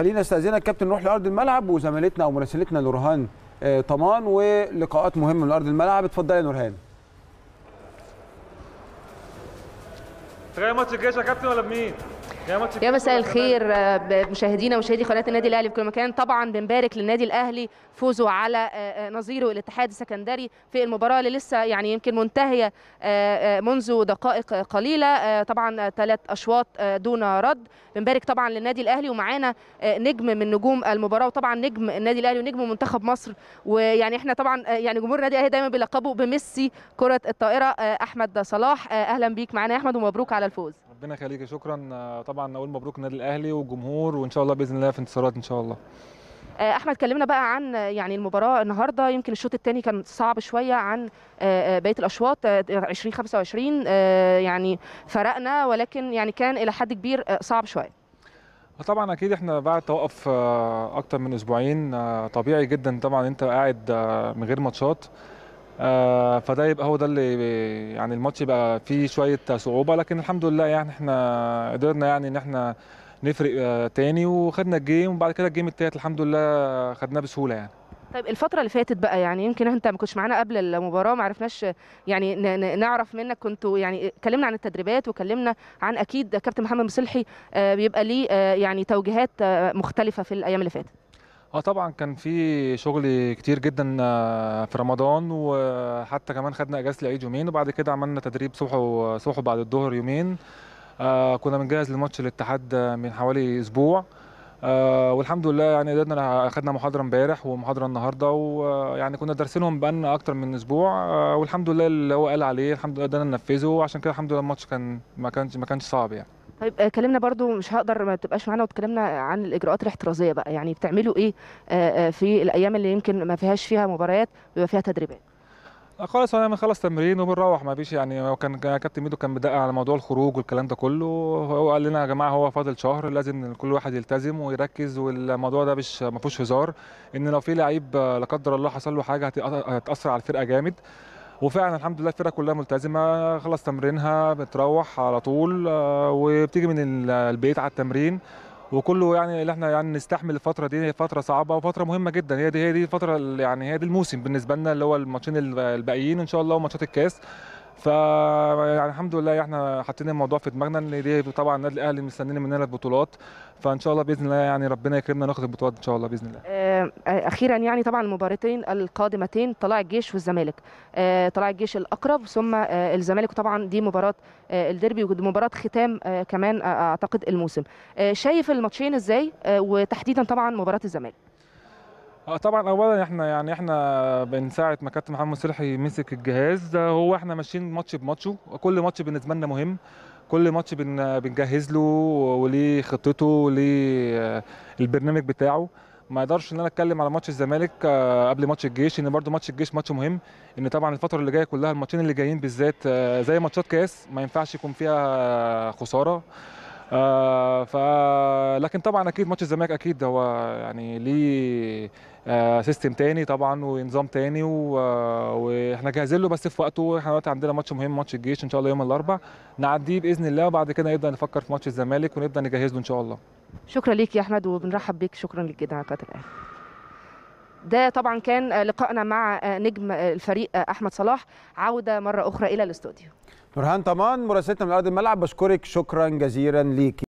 خلينا استاذنك كابتن نروح لارض الملعب وزميلتنا او مراسلتنا نورهان آه، طمان ولقاءات مهمه من ارض الملعب اتفضل يا نورهان تغير ماتش الجيش يا كابتن ولا بمين؟ يا مساء الخير آه، مشاهدينا ومشاهدي قناه النادي الاهلي في كل مكان طبعا بنبارك للنادي الاهلي فوزه على آه، آه، نظيره الاتحاد السكندري في المباراه اللي لسه يعني يمكن منتهيه منذ دقائق قليله طبعا ثلاث اشواط دون رد بنبارك طبعا للنادي الاهلي ومعانا نجم من نجوم المباراه وطبعا نجم النادي الاهلي ونجم منتخب مصر ويعني احنا طبعا يعني جمهور النادي الاهلي دايما بيلقبه بميسي كره الطائره احمد صلاح اهلا بيك معانا يا احمد ومبروك على الفوز ربنا يخليك شكرا طبعا نقول مبروك النادي الاهلي والجمهور وان شاء الله باذن الله في انتصارات ان شاء الله آه، احمد كلمنا بقى عن آه، يعني المباراه النهارده يمكن الشوط الثاني كان صعب شويه عن آه، بقيه الاشواط 20 25 يعني فرقنا ولكن يعني كان الى حد كبير صعب شويه طبعا اكيد احنا بعد توقف اكتر من اسبوعين طبيعي جدا طبعا انت قاعد من غير ماتشات آه، فده يبقى هو ده اللي يعني الماتش يبقى فيه شويه صعوبه لكن الحمد لله يعني احنا قدرنا يعني ان احنا نفرق آه، تاني وخدنا الجيم وبعد كده الجيم التالت الحمد لله خدناه بسهوله يعني طيب الفترة اللي فاتت بقى يعني يمكن انت ما كنتش معانا قبل المباراة ما عرفناش يعني نعرف منك كنتوا يعني اتكلمنا عن التدريبات وكلمنا عن اكيد كابتن محمد مصلحي آه، بيبقى ليه يعني توجيهات مختلفة في الايام اللي فاتت اه طبعا كان في شغل كتير جدا آه، في رمضان وحتى كمان خدنا اجازه العيد يومين وبعد كده عملنا تدريب صبح وصبح بعد الظهر يومين آه، كنا بنجهز لماتش الاتحاد آه، من حوالي اسبوع والحمد لله يعني قدرنا اخدنا محاضره امبارح ومحاضره النهارده ويعني كنا دارسينهم بقالنا اكتر من اسبوع والحمد لله اللي هو قال عليه الحمد لله قدرنا ننفذه وعشان كده الحمد لله الماتش كان ما كانش ما كانش صعب يعني طيب آه، كلمنا برضو مش هقدر ما تبقاش معانا واتكلمنا عن الاجراءات الاحترازيه بقى يعني بتعملوا ايه آه، آه، في الايام اللي يمكن ما فيهاش فيها مباريات بيبقى فيها تدريبات خلاص انا بنخلص تمرين وبنروح ما فيش يعني هو كان كابتن ميدو كان بدقق على موضوع الخروج والكلام ده كله هو قال لنا يا جماعه هو فاضل شهر لازم كل واحد يلتزم ويركز والموضوع ده مش ما فيهوش هزار ان لو في لعيب لا قدر الله حصل له حاجه هتاثر على الفرقه جامد وفعلا الحمد لله الفرقه كلها ملتزمه خلص تمرينها بتروح على طول آه، وبتيجي من البيت على التمرين وكله يعني اللي احنا يعني نستحمل الفتره دي هي فتره صعبه وفتره مهمه جدا هي دي هي دي الفتره يعني هي دي الموسم بالنسبه لنا اللي هو الماتشين الباقيين ان شاء الله وماتشات الكاس ف يعني الحمد لله احنا حاطين الموضوع في دماغنا ان دي طبعا النادي الاهلي مستنينا مننا البطولات فان شاء الله باذن الله يعني ربنا يكرمنا ناخد البطولات ان شاء الله باذن الله. آه، آه، اخيرا يعني طبعا المباراتين القادمتين طلع الجيش والزمالك آه، طلع الجيش الاقرب ثم الزمالك وطبعا دي مباراه الديربي ومباراه ختام كمان اعتقد الموسم. شايف الماتشين ازاي وتحديدا طبعا مباراه الزمالك. اه طبعا اولا احنا يعني احنا من ساعه ما كابتن محمد صلحي مسك الجهاز هو احنا ماشيين ماتش بماتشه كل ماتش بالنسبه لنا مهم كل ماتش بنجهز له وليه خطته وليه آه، البرنامج بتاعه ما اقدرش ان انا اتكلم على ماتش الزمالك آه، قبل ماتش الجيش ان برده ماتش الجيش ماتش مهم ان طبعا الفتره اللي جايه كلها الماتشين اللي جايين بالذات زي ماتشات كاس ما ينفعش يكون فيها خساره آه، ف لكن طبعا اكيد ماتش الزمالك اكيد هو يعني ليه سيستم آه، تاني طبعا ونظام تاني واحنا جاهزين له بس في وقته احنا دلوقتي عندنا ماتش مهم ماتش الجيش ان شاء الله يوم الاربعاء نعديه باذن الله وبعد كده نبدا نفكر في ماتش الزمالك ونبدا نجهز له ان شاء الله شكرا ليك يا احمد وبنرحب بيك شكرا لك جدا على قناه الاهلي ده طبعا كان لقائنا مع نجم الفريق احمد صلاح عوده مره اخرى الى الاستوديو نورهان طمان مراسلتنا من ارض الملعب بشكرك شكرا جزيلا ليكي